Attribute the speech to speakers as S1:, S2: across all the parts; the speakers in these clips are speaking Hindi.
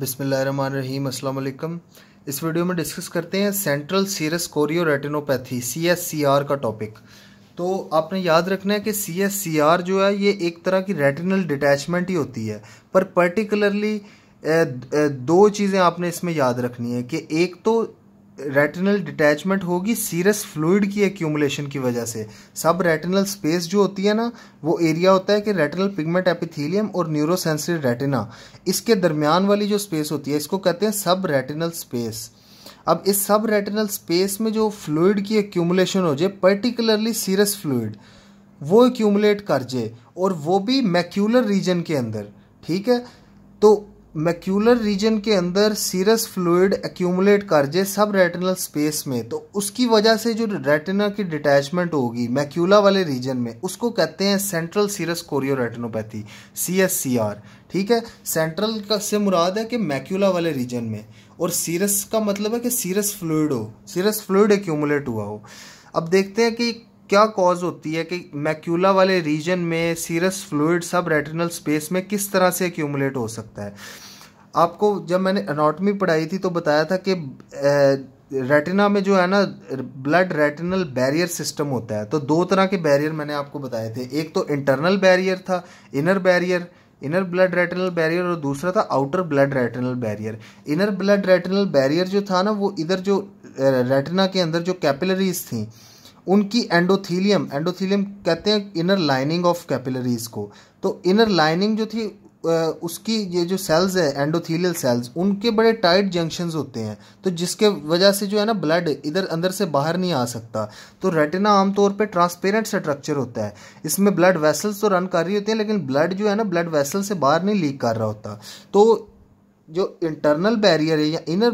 S1: बिसमीम अल्लाम इस वीडियो में डिस्कस करते हैं central serous chorioretinopathy C S C R का टॉपिक तो आपने याद रखना है कि सी एस सी आर जो है ये एक तरह की रेटिनल डिटैचमेंट ही होती है पर पर्टिकुलरली दो चीज़ें आपने इसमें याद रखनी है कि एक तो रेटिनल डिटैचमेंट होगी सीरस फ्लूड की एक्यूमुलेशन की वजह से सब रेटिनल स्पेस जो होती है ना वो एरिया होता है कि रेटिनल पिगमेंट एपिथीलियम और न्यूरोसेंसरी रेटिना इसके दरमियान वाली जो स्पेस होती है इसको कहते हैं सब रेटिनल स्पेस अब इस सब रेटिनल स्पेस में जो फ्लूड की एक्यूमुलेशन हो जाए पर्टिकुलरली सीरस फ्लूड वो एक्यूमुलेट कर जाए और वो भी मैक्यूलर रीजन के अंदर ठीक है तो मैक्यूलर रीजन के अंदर सीरस फ्लूड एक्यूमुलेट कर जाए सब रेटिनल स्पेस में तो उसकी वजह से जो रेटिना की डिटैचमेंट होगी मैक्यूला वाले रीजन में उसको कहते हैं central serous chorioretinopathy C S C R ठीक है सेंट्रल का से मुराद है कि मैक्यूला वाले रीजन में और सीरस का मतलब है कि सीरस फ्लूड हो सीरस फ्लूड एक्यूमुलेट हुआ हो अब देखते हैं कि क्या कॉज होती है कि मैक्यूला वाले रीजन में सीरस फ्लूड सब रेटिनल स्पेस में किस तरह से एक्यूमुलेट हो सकता है आपको जब मैंने अनाटमी पढ़ाई थी तो बताया था कि रेटिना में जो है ना ब्लड रेटिनल बैरियर सिस्टम होता है तो दो तरह के बैरियर मैंने आपको बताए थे एक तो इंटरनल बैरियर था inner barrier inner blood retinal barrier और दूसरा था outer blood retinal barrier inner blood retinal barrier जो था ना वो इधर जो रेटिना के अंदर जो कैपिलरीज थी उनकी एंडोथीलियम एंडोथीलियम कहते हैं इनर लाइनिंग ऑफ कैपिलरीज को तो इनर लाइनिंग जो थी उसकी ये जो सेल्स है एंडोथीलियल सेल्स उनके बड़े टाइट जंक्शंस होते हैं तो जिसके वजह से जो है ना ब्लड इधर अंदर से बाहर नहीं आ सकता तो रेटिना आमतौर पे ट्रांसपेरेंट स्ट्रक्चर होता है इसमें ब्लड वेसल्स तो रन कर रही होती हैं लेकिन ब्लड जो है ना ब्लड वेसल से बाहर नहीं लीक कर रहा होता तो जो इंटरनल बैरियर है या इनर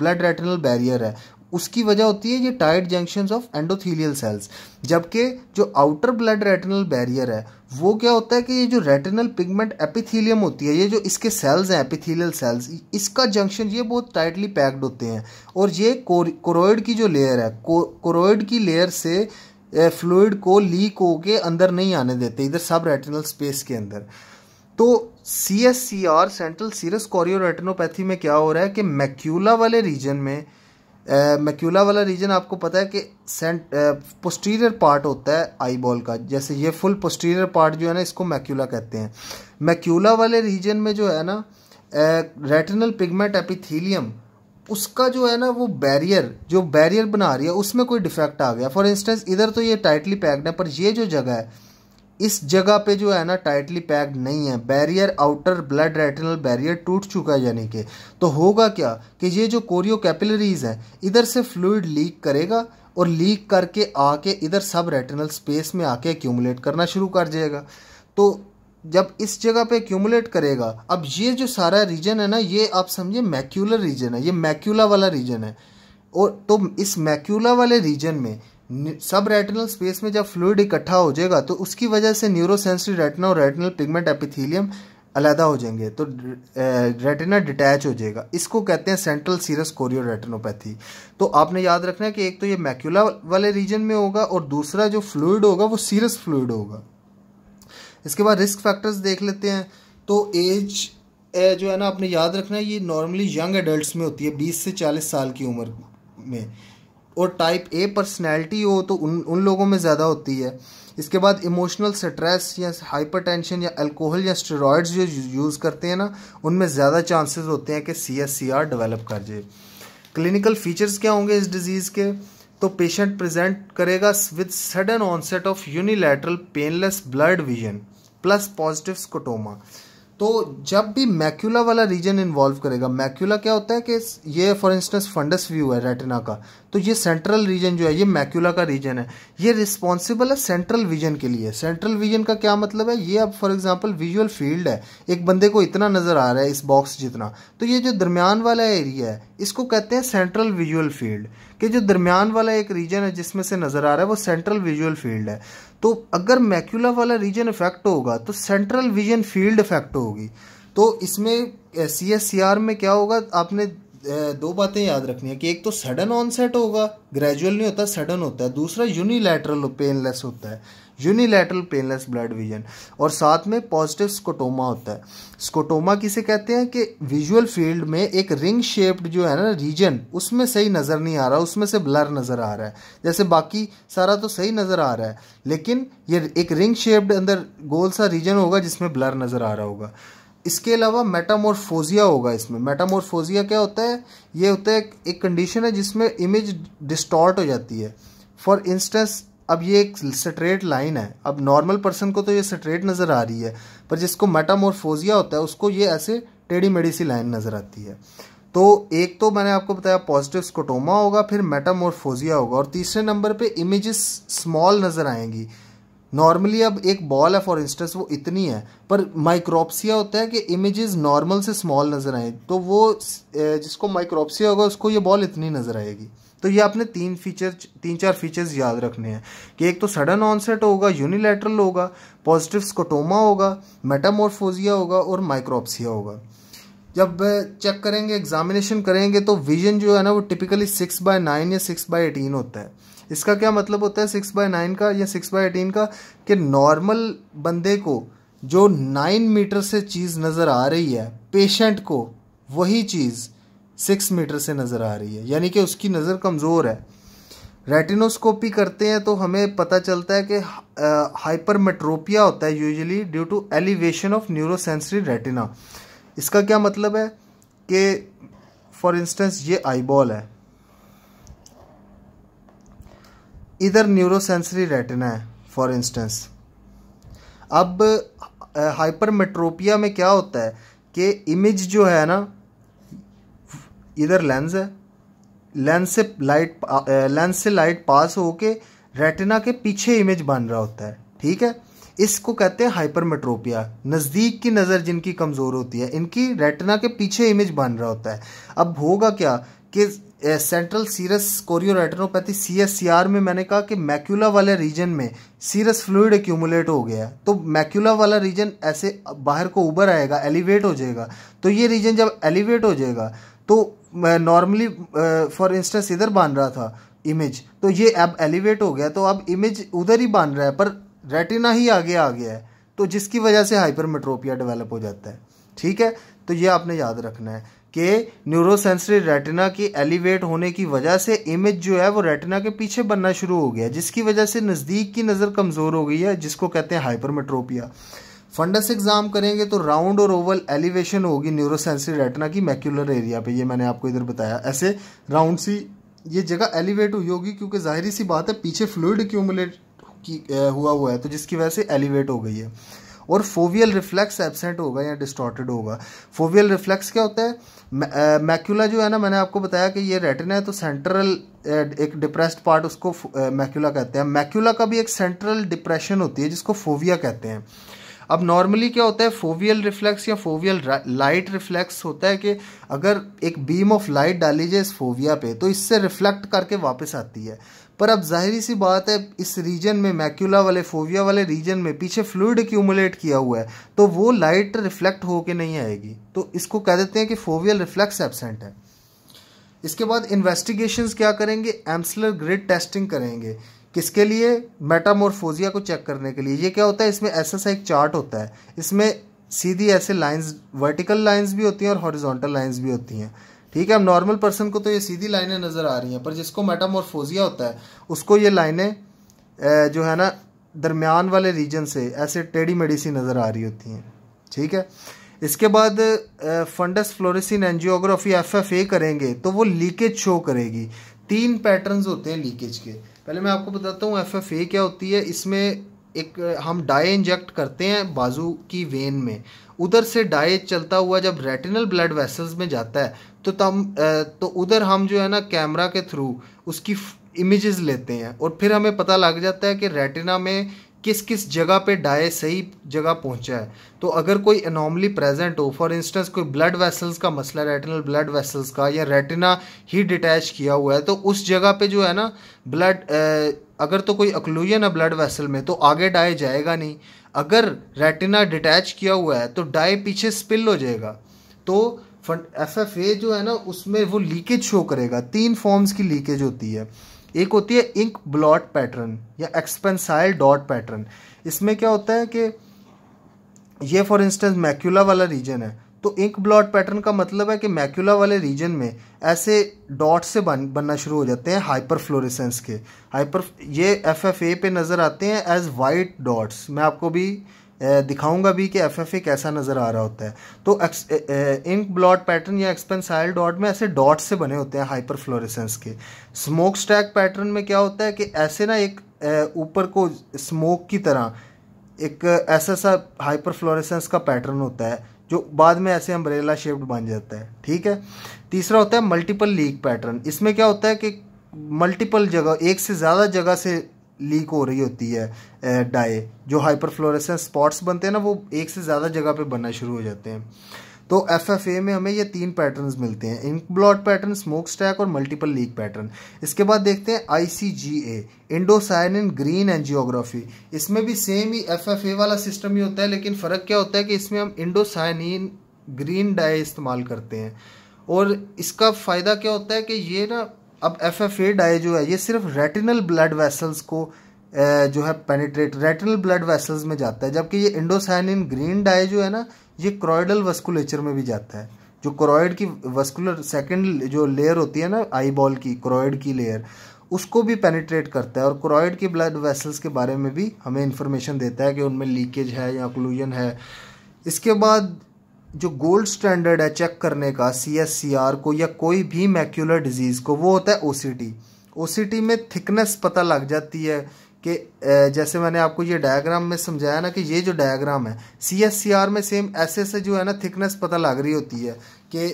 S1: ब्लड रेटिनल बैरियर है उसकी वजह होती है ये tight junctions of endothelial cells जबकि जो आउटर ब्लड रेटिनल बैरियर है वो क्या होता है कि ये जो रेटिनल पिगमेंट एपिथीलियम होती है ये जो इसके सेल्स हैं एपिथीलियल सेल्स इसका जंक्शन ये बहुत टाइटली पैक्ड होते हैं और ये कोरोइड की जो लेयर है कोरोइड की लेयर से फ्लूड eh, को लीक होके अंदर नहीं आने देते इधर सब रेटिनल स्पेस के अंदर तो C S C R central serous chorioretinopathy में क्या हो रहा है कि मैक्यूला वाले रीजन में मैक्यूला वाला रीजन आपको पता है कि सेंट पोस्टीरियर पार्ट होता है आई बॉल का जैसे ये फुल पोस्टीरियर पार्ट जो है ना इसको मैक्यूला कहते हैं मैक्यूला वाले रीजन में जो है ना रेटिनल पिगमेंट एपिथीलियम उसका जो है ना वो बैरियर जो बैरियर बना रही है उसमें कोई डिफेक्ट आ गया फॉर इंस्टेंस इधर तो ये टाइटली पैक्ड है पर ये जो जगह है इस जगह पे जो है ना टाइटली पैक्ड नहीं है barrier outer blood retinal barrier टूट चुका है यानी कि तो होगा क्या कि ये जो कोरियो कैपिलरीज है इधर से फ्लूड लीक करेगा और लीक करके आके इधर सब रेटिनल स्पेस में आके एक्यूमुलेट करना शुरू कर जाएगा तो जब इस जगह पे एक्यूमुलेट करेगा अब ये जो सारा रीजन है ना ये आप समझिए मैक्यूलर रीजन है ये मैक्यूला वाला रीजन है और तो इस मैक्यूला वाले रीजन में सब रेटिनल स्पेस में जब फ्लूड इकट्ठा हो जाएगा तो उसकी वजह से न्यूरोसेंसरी रेटिना और रेटिनल पिगमेंट एपिथीलियम अलहदा हो जाएंगे तो रेटिना डिटैच हो जाएगा इसको कहते हैं सेंट्रल सीरस कोरियो रेटिनोपैथी तो आपने याद रखना है कि एक तो ये मैक्यूला वाले रीजन में होगा और दूसरा जो फ्लूड होगा वो सीरस फ्लूड होगा इसके बाद रिस्क फैक्टर्स देख लेते हैं तो एज जो है ना आपने याद रखना है ये नॉर्मली यंग एडल्ट में होती है बीस से चालीस साल की उम्र में और टाइप ए पर्सनैलिटी हो तो उन उन लोगों में ज़्यादा होती है इसके बाद इमोशनल स्ट्रेस या हाइपरटेंशन या अल्कोहल या स्टेरॉइड्स जो यूज़ करते हैं ना उनमें ज़्यादा चांसेस होते हैं कि C S C R develop कर जाए क्लिनिकल फीचर्स क्या होंगे इस डिज़ीज़ के तो पेशेंट प्रेजेंट करेगा with sudden onset of unilateral painless blurred vision plus positive scotoma तो जब भी मैक्यूला वाला रीजन इन्वॉल्व करेगा मैक्यूला क्या होता है कि ये फॉर इंस्टेंस फंडस व्यू है रेटिना का तो ये सेंट्रल रीजन जो है ये मैक्यूला का रीजन है ये रिस्पॉन्सिबल है सेंट्रल विजन के लिए सेंट्रल विजन का क्या मतलब है ये अब फॉर एग्जांपल विजुअल फील्ड है एक बंदे को इतना नज़र आ रहा है इस बॉक्स जितना तो ये जो दरमियान वाला एरिया है इसको कहते हैं सेंट्रल विजुअल फील्ड कि जो दरमियान वाला एक रीजन है जिसमें से नज़र आ रहा है वो सेंट्रल विजुअल फील्ड है तो अगर मैक्यूला वाला रीजन इफेक्ट होगा तो सेंट्रल विजन फील्ड इफेक्ट होगी तो इसमें सी एस सी आर में क्या होगा आपने दो बातें याद रखनी है कि एक तो सडन ऑनसेट होगा ग्रेजुअल नहीं होता सडन होता है दूसरा यूनिलैटरल पेनलेस होता है यूनिलैटरल पेनलेस ब्लड विजन और साथ में पॉजिटिव स्कोटोमा होता है स्कोटोमा किसे कहते हैं कि विजुअल फील्ड में एक रिंग शेप्ड जो है ना रीजन उसमें सही नज़र नहीं आ रहा उसमें से ब्लर नज़र आ रहा है जैसे बाकी सारा तो सही नज़र आ रहा है लेकिन ये एक रिंग शेप्ड अंदर गोल सा रीजन होगा जिसमें ब्लर नज़र आ रहा होगा इसके अलावा मेटामोरफोजिया होगा इसमें मेटामोरफोजिया क्या होता है ये होता है एक कंडीशन है जिसमें इमेज डिस्टॉर्ट हो जाती है फॉर इंस्टेंस अब ये एक स्ट्रेट लाइन है अब नॉर्मल पर्सन को तो ये स्ट्रेट नज़र आ रही है पर जिसको मेटामोरफोजिया होता है उसको ये ऐसे टेढ़ी मेढ़ी सी लाइन नज़र आती है तो एक तो मैंने आपको बताया पॉजिटिव स्कोटोमा होगा फिर मेटामोरफोजिया होगा और तीसरे नंबर पे इमेजेस स्मॉल नज़र आएंगी नॉर्मली अब एक बॉल है फॉर इंस्टेंस वो इतनी है पर माइक्रोप्सिया होता है कि इमेजेस नॉर्मल से स्मॉल नज़र आए तो वो जिसको माइक्रोप्सिया होगा उसको ये बॉल इतनी नज़र आएगी तो ये आपने तीन फीचर तीन चार फीचर्स याद रखने हैं कि एक तो सडन ऑनसेट होगा यूनिलेटरल होगा पॉजिटिव स्कोटोमा होगा मेटामोरफोजिया होगा और माइक्रोप्सिया होगा जब चेक करेंगे एग्जामिनेशन करेंगे तो विजन जो है ना वो टिपिकली सिक्स बाय नाइन या सिक्स बाय एटीन होता है इसका क्या मतलब होता है सिक्स बाय नाइन का या सिक्स बाय एटीन का कि नॉर्मल बंदे को जो नाइन मीटर से चीज़ नज़र आ रही है पेशेंट को वही चीज़ सिक्स मीटर से नज़र आ रही है यानी कि उसकी नज़र कमज़ोर है रेटिनोस्कोपी करते हैं तो हमें पता चलता है कि हाइपरमेट्रोपिया होता है usually due to elevation of neurosensory retina इसका क्या मतलब है कि फॉर इंस्टेंस ये आईबॉल है इधर न्यूरोसेंसरी रेटिना है फॉर इंस्टेंस अब हाइपरमेट्रोपिया में क्या होता है कि इमेज जो है ना इधर लेंस है लेंस से लाइट लेंस से लाइट पास होके रेटिना के पीछे इमेज बन रहा होता है ठीक है इसको कहते हैं हाइपरमेट्रोपिया नज़दीक की नज़र जिनकी कमज़ोर होती है इनकी रेटिना के पीछे इमेज बन रहा होता है अब होगा क्या कि central serous retinopathy C S C R में मैंने कहा कि मैक्यूला वाले रीजन में सीरस फ्लूड एक्यूमुलेट हो गया तो मैक्यूला वाला रीजन ऐसे बाहर को उबर आएगा एलिवेट हो जाएगा तो ये रीजन जब एलिवेट हो जाएगा तो नॉर्मली फॉर इंस्टेंस इधर बांध रहा था इमेज तो ये अब एलिवेट हो गया तो अब इमेज उधर ही बांध रहा है पर रेटिना ही आगे आ गया है तो जिसकी वजह से हाइपरमेट्रोपिया डेवलप हो जाता है ठीक है तो ये आपने याद रखना है कि न्यूरोसेंसरी रेटिना के एलिवेट होने की वजह से इमेज जो है वो रेटिना के पीछे बनना शुरू हो गया जिसकी वजह से नज़दीक की नज़र कमज़ोर हो गई है जिसको कहते हैं हाइपरमेट्रोपिया फंडस एग्जाम करेंगे तो राउंड और ओवल एलिवेशन होगी न्यूरोसेंसरी रेटना की मैक्यूलर एरिया पे ये मैंने आपको इधर बताया ऐसे राउंड सी ये जगह एलिवेट हुई होगी क्योंकि जाहिर सी बात है पीछे फ्लूड क्यूमुलेट की हुआ हुआ है तो जिसकी वजह से एलिवेट हो गई है और फोवियल रिफ्लेक्स एबसेंट होगा या डिस्टॉर्टेड होगा फोवियल रिफ्लेक्स क्या होता है मैक्यूला जो है ना मैंने आपको बताया कि ये रेटना है तो सेंट्रल एक डिप्रेस्ड पार्ट उसको मैक्यूला कहते हैं मैक्यूला का भी एक सेंट्रल डिप्रेशन होती है जिसको फोविया कहते हैं अब नॉर्मली क्या होता है फोवियल रिफ्लेक्स या फोवियल लाइट रिफ्लेक्स होता है कि अगर एक बीम ऑफ लाइट डाली जाए इस फोविया पे तो इससे रिफ्लेक्ट करके वापस आती है पर अब जाहिर सी बात है इस रीजन में मैक्यूला वाले फोविया वाले रीजन में पीछे फ्लूड एक्यूमुलेट किया हुआ है तो वो लाइट रिफ्लेक्ट होके नहीं आएगी तो इसको कह देते हैं कि फोवियल रिफ्लेक्स एबसेंट है इसके बाद इन्वेस्टिगेशंस क्या करेंगे एम्सलर ग्रिड टेस्टिंग करेंगे किसके लिए मेटामोरफोजिया को चेक करने के लिए ये क्या होता है इसमें ऐसा सा एक चार्ट होता है इसमें सीधी ऐसे लाइंस वर्टिकल लाइंस भी होती हैं और हॉरिजॉन्टल लाइंस भी होती हैं ठीक है अब नॉर्मल पर्सन को तो ये सीधी लाइनें नज़र आ रही हैं पर जिसको मेटामोरफोजिया होता है उसको ये लाइनें जो है ना दरमियान वाले रीजन से ऐसे टेढ़ी मेढ़ी सी नज़र आ रही होती हैं ठीक है इसके बाद fundus fluorescein angiography F F A करेंगे तो वो लीकेज शो करेगी तीन पैटर्न्स होते हैं लीकेज के पहले मैं आपको बताता हूँ एफ एफ ए क्या होती है इसमें एक हम डाई इंजेक्ट करते हैं बाजू की वेन में उधर से डाई चलता हुआ जब रेटिनल ब्लड वेसल्स में जाता है तो तम तो उधर हम जो है ना कैमरा के थ्रू उसकी इमेजेस लेते हैं और फिर हमें पता लग जाता है कि रेटिना में किस किस जगह पे डाए सही जगह पहुंचा है तो अगर कोई एनॉमली प्रेजेंट हो फॉर इंस्टेंस कोई ब्लड वेसल्स का मसला रेटिनल ब्लड वेसल्स का या रेटिना ही डिटैच किया हुआ है तो उस जगह पे जो है ना ब्लड अगर तो कोई अक्लूजन है ब्लड वेसल में तो आगे डाए जाएगा नहीं अगर रेटिना डिटैच किया हुआ है तो डाए पीछे स्पिल हो जाएगा तो एफ एफ ए जो है ना उसमें वो लीकेज शो करेगा तीन फॉर्म्स की लीकेज होती है एक होती है इंक ब्लॉट पैटर्न या एक्सपेंसाइल डॉट पैटर्न इसमें क्या होता है कि ये फॉर इंस्टेंस मैक्यूला वाला रीजन है तो इंक ब्लॉट पैटर्न का मतलब है कि मैक्यूला वाले रीजन में ऐसे डॉट से बन बनना शुरू हो जाते हैं हाइपर फ्लोरिसेंस के हाइपर ये एफ एफ ए पे नज़र आते हैं एज वाइट डॉट्स मैं आपको भी दिखाऊंगा भी कि एफ एफ ए कैसा नज़र आ रहा होता है तो इंक ब्लॉट पैटर्न या एक्सपेंसाइल डॉट में ऐसे डॉट से बने होते हैं हाइपर फ्लोरेसेंस के स्मोक स्टैक पैटर्न में क्या होता है कि ऐसे ना एक ऊपर को स्मोक की तरह एक ऐसा सा हाइपर फ्लोरेसेंस का पैटर्न होता है जो बाद में ऐसे अम्ब्रेला शेप्ड बन जाता है ठीक है तीसरा होता है मल्टीपल लीक पैटर्न इसमें क्या होता है कि मल्टीपल जगह एक से ज़्यादा जगह से लीक हो रही होती है डाई जो हाइपर फ्लोरेसेंस स्पॉट्स बनते हैं ना वो एक से ज़्यादा जगह पे बनना शुरू हो जाते हैं तो एफ एफ ए में हमें ये तीन पैटर्न्स मिलते हैं ink blot pattern smoke stack और मल्टीपल लीक पैटर्न इसके बाद देखते हैं आई सी जी ए इंडोसाइन इन ग्रीन एनजियोग्राफी इसमें भी सेम ही एफ एफ ए वाला सिस्टम ही होता है लेकिन फ़र्क क्या होता है कि इसमें हम इंडोसाइनिन ग्रीन डाई इस्तेमाल करते हैं और इसका फ़ायदा क्या होता है कि ये ना अब एफ एफ ए डाई जो है ये सिर्फ रेटिनल ब्लड वेसल्स को जो है पेनिट्रेट रेटिनल ब्लड वेसल्स में जाता है जबकि ये इंडोसाइनिन ग्रीन डाई जो है ना ये क्रॉयडल वस्कुलेचर में भी जाता है जो क्रॉयड की वस्कुलर सेकेंड जो लेयर होती है ना आई बॉल की क्रॉयड की लेयर उसको भी पेनिट्रेट करता है और क्रॉयड की ब्लड वेसल्स के बारे में भी हमें इन्फॉर्मेशन देता है कि उनमें लीकेज है या ओक्लूजन है इसके बाद जो गोल्ड स्टैंडर्ड है चेक करने का सी एस सी आर को या कोई भी मैक्यूलर डिजीज़ को वो होता है O C T O C T में थिकनेस पता लग जाती है कि जैसे मैंने आपको ये डायग्राम में समझाया ना कि ये जो डायग्राम है सी एस सी आर में सेम ऐसे ऐसे जो है ना थिकनेस पता लग रही होती है कि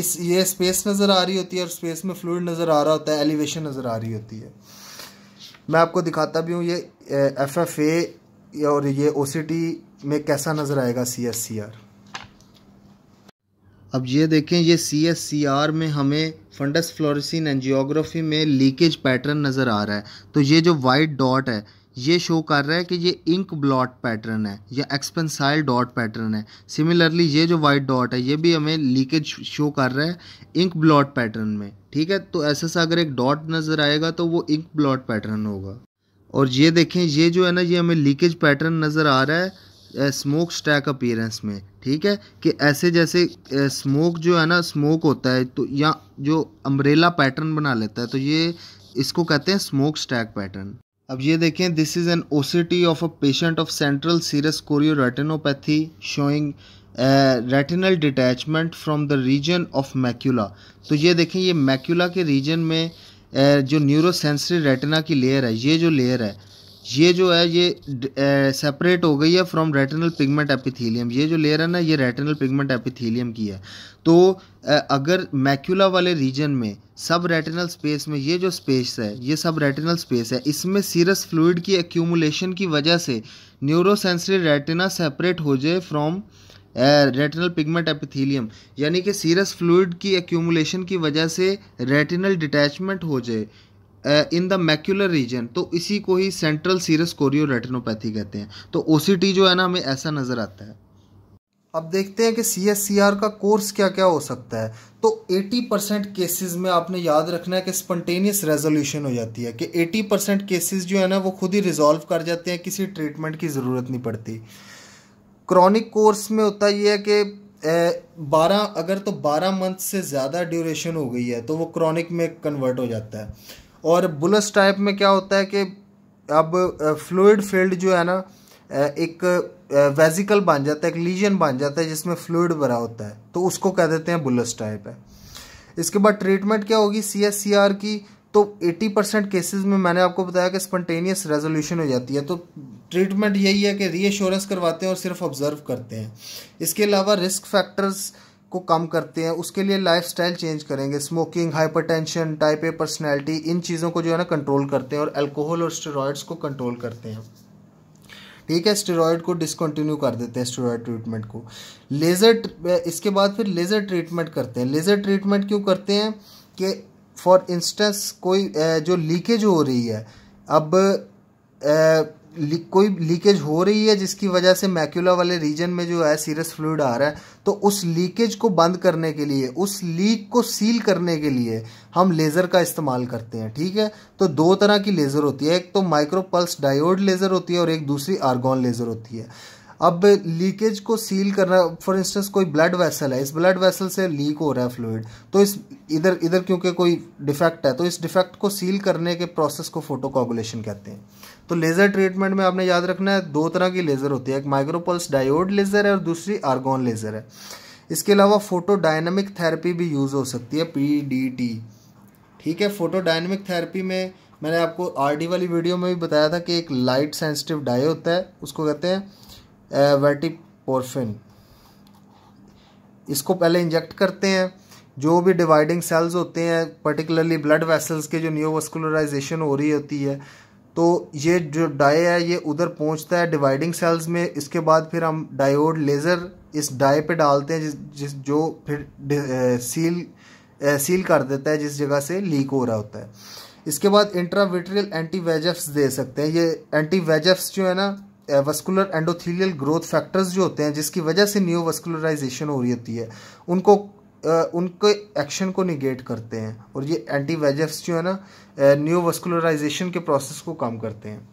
S1: इस ये स्पेस नज़र आ रही होती है और स्पेस में फ्लूड नज़र आ रहा होता है एलिवेशन नज़र आ रही होती है मैं आपको दिखाता भी हूँ ये एफ एफ ए और ये ओ सी टी में कैसा नज़र आएगा सी एस सी आर अब ये देखें ये सी एस सी आर में हमें फंडस फ्लोरिसिन जियोग्राफी में लीकेज पैटर्न नज़र आ रहा है तो ये जो वाइट डॉट है ये शो कर रहा है कि ये इंक ब्लॉट पैटर्न है या एक्सपेंसाइल डॉट पैटर्न है सिमिलरली ये जो वाइट डॉट है ये भी हमें लीकेज शो कर रहा है इंक ब्लॉट पैटर्न में ठीक है तो ऐसा सा अगर एक डॉट नज़र आएगा तो वो इंक ब्लॉट पैटर्न होगा और ये देखें ये जो है ना ये हमें लीकेज पैटर्न नज़र आ रहा है स्मोक स्टैक अपीयरेंस में ठीक है कि ऐसे जैसे स्मोक जो है ना स्मोक होता है तो या जो अम्ब्रेला पैटर्न बना लेता है तो ये इसको कहते हैं स्मोक स्टैक पैटर्न अब ये देखें this is an OCT of a patient of central serous chorioretinopathy showing retinal detachment from the region of macula तो ये देखें ये मैक्यूला के रीजन में uh, जो न्यूरोसेंसरी रेटिना की लेयर है ये जो लेयर है ये जो है ये सेपरेट हो गई है फ्रॉम रेटिनल पिगमेंट एपिथेलियम ये जो लेयर है ना ये रेटिनल पिगमेंट एपिथेलियम की है तो अगर मैक्यूला वाले रीजन में सब रेटिनल स्पेस में ये जो स्पेस है ये सब रेटिनल स्पेस है इसमें सीरस फ्लूड की एक्यूमुलेशन की वजह से न्यूरोसेंसरी रेटिना सेपरेट हो जाए फ्रॉम रेटिनल पिगमेंट एपिथीलियम यानी कि सीरस फ्लूड की एक्यूमुलेशन की वजह से रेटिनल डिटैचमेंट हो जाए इन द मैक्यूलर रीजन तो इसी को ही सेंट्रल सीरस कोरियो रेटिनोपैथी कहते हैं तो ओ जो है ना हमें ऐसा नज़र आता है अब देखते हैं कि सी एस सी आर का कोर्स क्या क्या हो सकता है तो 80 परसेंट केसेज में आपने याद रखना है कि स्पन्टेनियस रेजोल्यूशन हो जाती है कि 80 परसेंट केसेज जो है ना वो खुद ही रिजॉल्व कर जाते हैं किसी ट्रीटमेंट की ज़रूरत नहीं पड़ती क्रॉनिक कोर्स में होता ये है कि बारह अगर तो बारह मंथ से ज़्यादा ड्यूरेशन हो गई है तो वो क्रॉनिक में कन्वर्ट हो जाता है और बुलस टाइप में क्या होता है कि अब फ्लूड फील्ड जो है ना एक वेजिकल बन जाता है एक लीजन बन जाता है जिसमें फ्लूड भरा होता है तो उसको कह देते हैं बुलस टाइप है इसके बाद ट्रीटमेंट क्या होगी सी एस सी आर की तो 80 परसेंट केसेज में मैंने आपको बताया कि स्पन्टेनियस रेजोल्यूशन हो जाती है तो ट्रीटमेंट यही है कि रीएश्योरेंस करवाते हैं और सिर्फ ऑब्जर्व करते हैं इसके अलावा रिस्क फैक्टर्स को कम करते हैं उसके लिए लाइफस्टाइल चेंज करेंगे smoking hypertension type A personality इन चीज़ों को जो है ना कंट्रोल करते हैं और अल्कोहल और स्टेरॉयड्स को कंट्रोल करते हैं ठीक है स्टेरॉयड को डिसकंटिन्यू कर देते हैं स्टेरॉयड ट्रीटमेंट को लेज़र इसके बाद फिर लेज़र ट्रीटमेंट करते हैं लेज़र ट्रीटमेंट क्यों करते हैं कि फॉर इंस्टेंस कोई जो लीकेज हो रही है अब कोई लीकेज हो रही है जिसकी वजह से मैक्यूला वाले रीजन में जो है सीरियस फ्लूड आ रहा है तो उस लीकेज को बंद करने के लिए उस लीक को सील करने के लिए हम लेज़र का इस्तेमाल करते हैं ठीक है तो दो तरह की लेज़र होती है एक तो माइक्रोपल्स डायोड लेज़र होती है और एक दूसरी आर्गोन लेज़र होती है अब लीकेज को सील करना फॉर इंस्टेंस कोई ब्लड वेसल है इस ब्लड वेसल से लीक हो रहा है फ्लूड तो इस इधर इधर क्योंकि कोई डिफेक्ट है तो इस डिफेक्ट को सील करने के प्रोसेस को फोटोकॉगुलेशन कहते हैं तो लेज़र ट्रीटमेंट में आपने याद रखना है दो तरह की लेज़र होती है एक माइक्रोपल्स डायोड लेज़र है और दूसरी आर्गोन लेज़र है इसके अलावा फोटो डायनेमिक थेरेपी भी यूज़ हो सकती है पी डी टी ठीक है फोटो डायनेमिक थेरेपी में मैंने आपको आर डी वाली वीडियो में भी बताया था कि एक लाइट सेंसिटिव डाई होता है उसको कहते हैं वर्टिपोर्फिन इसको पहले इंजेक्ट करते हैं जो भी डिवाइडिंग सेल्स होते हैं पर्टिकुलरली ब्लड वेसल्स के जो न्यूवस्कुलराइजेशन हो रही होती है तो ये जो डाई है ये उधर पहुंचता है डिवाइडिंग सेल्स में इसके बाद फिर हम डायोड लेज़र इस डाई पे डालते हैं जिस, जिस जो फिर सील सील कर देता है जिस जगह से लीक हो रहा होता है इसके बाद इंट्राविट्रियल एंटी वेजफ्स दे सकते हैं ये एंटी वेजफ्स जो है ना वस्कुलर एंडोथीलियल ग्रोथ फैक्टर्स जो होते हैं जिसकी वजह से न्यू वस्कुलराइजेशन हो रही होती है उनको उनके एक्शन को निगेट करते हैं और ये एंटी वेजफ्स जो है ना न्यू वस्कुलराइजेशन के प्रोसेस को कम करते हैं